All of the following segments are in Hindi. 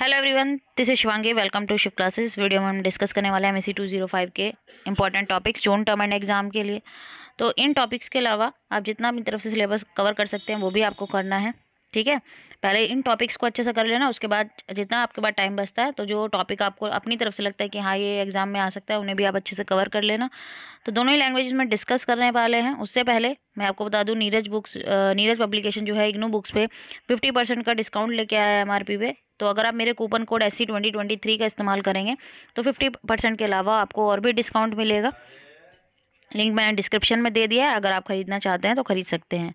hello everyone this is Shivangi welcome to Shiv classes video में हम डिस्कस करने वाले हैं एम टू जीरो फाइव के important topics June term end exam के लिए तो इन टॉपिक्स के अलावा आप जितना अपनी तरफ से सिलेबस कवर कर सकते हैं वो भी आपको करना है ठीक है पहले इन टॉपिक्स को अच्छे से कर लेना उसके बाद जितना आपके पास टाइम बचता है तो जो टॉपिक आपको अपनी तरफ से लगता है कि हाँ ये एग्ज़ाम में आ सकता है उन्हें भी आप अच्छे से कवर कर लेना तो दोनों ही लैंग्वेज में डिस्कस करने वाले हैं उससे पहले मैं आपको बता दूँ नीरज बुक्स नीरज पब्लिकेशन जो है इग्नू बुक्स पे फिफ्टी परसेंट का डिस्काउंट लेके आया है एम पे तो अगर आप मेरे coupon code S C twenty twenty three का इस्तेमाल करेंगे तो फिफ्टी परसेंट के अलावा आपको और भी डिस्काउंट मिलेगा लिंक मैंने डिस्क्रिप्शन में दे दिया है अगर आप ख़रीदना चाहते हैं तो ख़रीद सकते हैं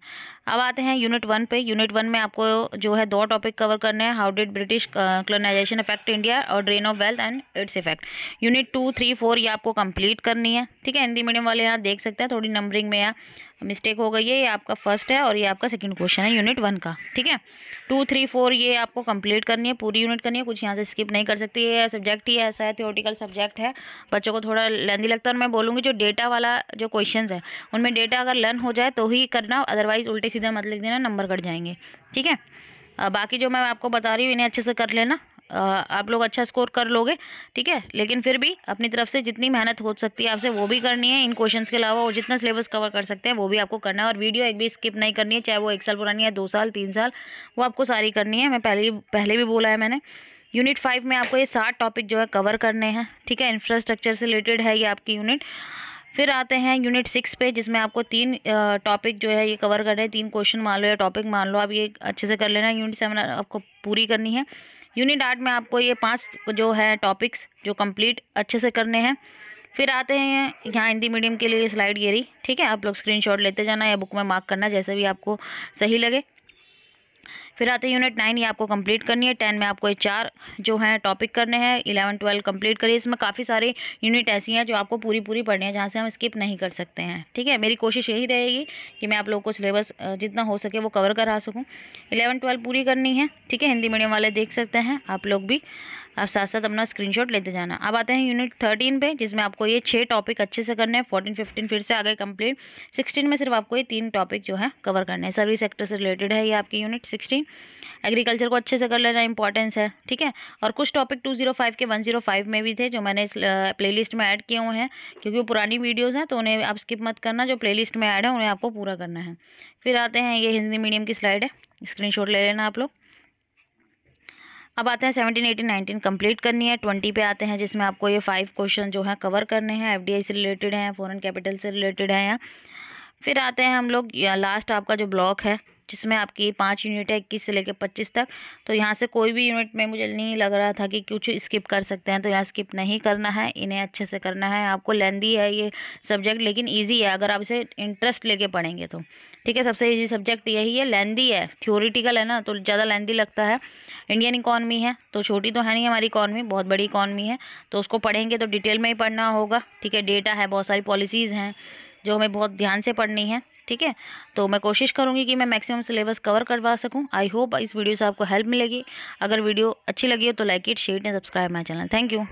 अब आते हैं यूनिट वन पे यूनिट वन में आपको जो है दो टॉपिक कवर करने हैं how did British colonisation effect India और drain of wealth and its effect unit two three four ये आपको कंप्लीट करनी है ठीक है हिंदी मीडियम वाले यहाँ देख सकते हैं थोड़ी नंबरिंग में या मिस्टेक हो गई है ये आपका फर्स्ट है और ये आपका सेकंड क्वेश्चन है यूनिट वन का ठीक है टू थ्री फोर ये आपको कंप्लीट करनी है पूरी यूनिट करनी है कुछ यहाँ से स्किप नहीं कर सकती है सब्जेक्ट ही ऐसा है थियोटिकल सब्जेक्ट है बच्चों को थोड़ा लेंदी लगता है और मैं बोलूँगी जो डेटा वाला जो क्वेश्चन है उनमें डेटा अगर लर्न हो जाए तो ही करना अदरवाइज़ उल्टे सीधा मत लिख देना नंबर कट जाएंगे ठीक है बाकी जो मैं आपको बता रही हूँ इन्हें अच्छे से कर लेना आप लोग अच्छा स्कोर कर लोगे ठीक है लेकिन फिर भी अपनी तरफ से जितनी मेहनत हो सकती है आपसे वो भी करनी है इन क्वेश्चंस के अलावा और जितना सिलेबस कवर कर सकते हैं वो भी आपको करना है और वीडियो एक भी स्किप नहीं करनी है चाहे वो एक साल पुरानी है दो साल तीन साल वो आपको सारी करनी है मैं पहले पहले भी बोला है मैंने यूनिट फाइव में आपको ये सात टॉपिक जो है कवर करने हैं ठीक है इंफ्रास्ट्रक्चर से रिलेटेड है ये आपकी यूनिट फिर आते हैं यूनिट सिक्स पे जिसमें आपको तीन टॉपिक जो है ये कवर करने हैं तीन क्वेश्चन मान लो या टॉपिक मान लो आप ये अच्छे से कर लेना यूनिट सेवन आपको पूरी करनी है यूनिट आर्ट में आपको ये पांच जो है टॉपिक्स जो कंप्लीट अच्छे से करने हैं फिर आते हैं यहाँ हिंदी मीडियम के लिए स्लाइड ये रही ठीक है आप लोग स्क्रीनशॉट लेते जाना या बुक में मार्क करना जैसे भी आपको सही लगे फिर आते हैं यूनिट नाइन ये आपको कंप्लीट करनी है टेन में आपको ये चार जो हैं टॉपिक करने हैं इलेवन ट्वेल्व कंप्लीट करिए इसमें काफ़ी सारे यूनिट ऐसी हैं जो आपको पूरी पूरी पढ़नी है जहाँ से हम स्किप नहीं कर सकते हैं ठीक है मेरी कोशिश यही रहेगी कि मैं आप लोगों को सिलेबस जितना हो सके वो कवर करा सकूँ इलेवन ट्वेल्व पूरी करनी है ठीक है हिंदी मीडियम वाले देख सकते हैं आप लोग भी आप साथ साथ अपना स्क्रीनशॉट लेते जाना अब आते हैं यूनिट थर्टीन पे जिसमें आपको ये छः टॉपिक अच्छे से करने हैं फोर्टीन फिफ्टीन फिर से आगे कंप्लीट सिक्सटीन में सिर्फ आपको ये तीन टॉपिक जो है कवर करने हैं सर्विस सेक्टर से रिलेटेड है ये आपकी यूनिट सिक्सटीन एग्रीकल्चर को अच्छे से कर लेना इंपॉर्टेंस है ठीक है और कुछ टॉपिक टू जीरो फाइव के वन जीरो फाइव में भी थे जो मैंने इस लिस्ट में ऐड किए हुए हैं क्योंकि वो पुरानी वीडियोज़ हैं तो उन्हें आप स्किप मत करना जो लिस्ट में ऐड है उन्हें आपको पूरा करना है फिर आते हैं ये हिंदी मीडियम की स्लाइड है स्क्रीनशॉट ले लेना आप लोग अब आते हैं सेवनटीन एटीन नाइनटीन कंप्लीट करनी है ट्वेंटी पे आते हैं जिसमें आपको ये फाइव क्वेश्चन जो है कवर करने हैं एफ से रिलेटेड हैं फ़ॉरन कैपिटल से रिलेटेड हैं या फिर आते हैं हम लोग लास्ट आपका जो ब्लॉक है जिसमें आपकी पाँच यूनिट है इक्कीस से लेकर पच्चीस तक तो यहाँ से कोई भी यूनिट में मुझे नहीं लग रहा था कि कुछ स्किप कर सकते हैं तो यहाँ स्किप नहीं करना है इन्हें अच्छे से करना है आपको लेंदी है ये सब्जेक्ट लेकिन ईजी है अगर आप इसे इंटरेस्ट लेके पढ़ेंगे तो ठीक है सबसे ईजी सब्जेक्ट यही है लेंदी है थ्योरिटिकल है ना तो ज़्यादा लेंदी लगता है इंडियन इकॉनमी है तो छोटी तो है नहीं हमारी इकॉनमी बहुत बड़ी इकॉनमी है तो उसको पढ़ेंगे तो डिटेल में ही पढ़ना होगा ठीक है डेटा है बहुत सारी पॉलिसीज़ हैं जो हमें बहुत ध्यान से पढ़नी है ठीक है तो मैं कोशिश करूँगी कि मैं मैक्सिमम सिलेबस कवर करवा सकूँ आई होप इस वीडियो से आपको हेल्प मिलेगी अगर वीडियो अच्छी लगी हो तो like it share and subscribe my channel thank you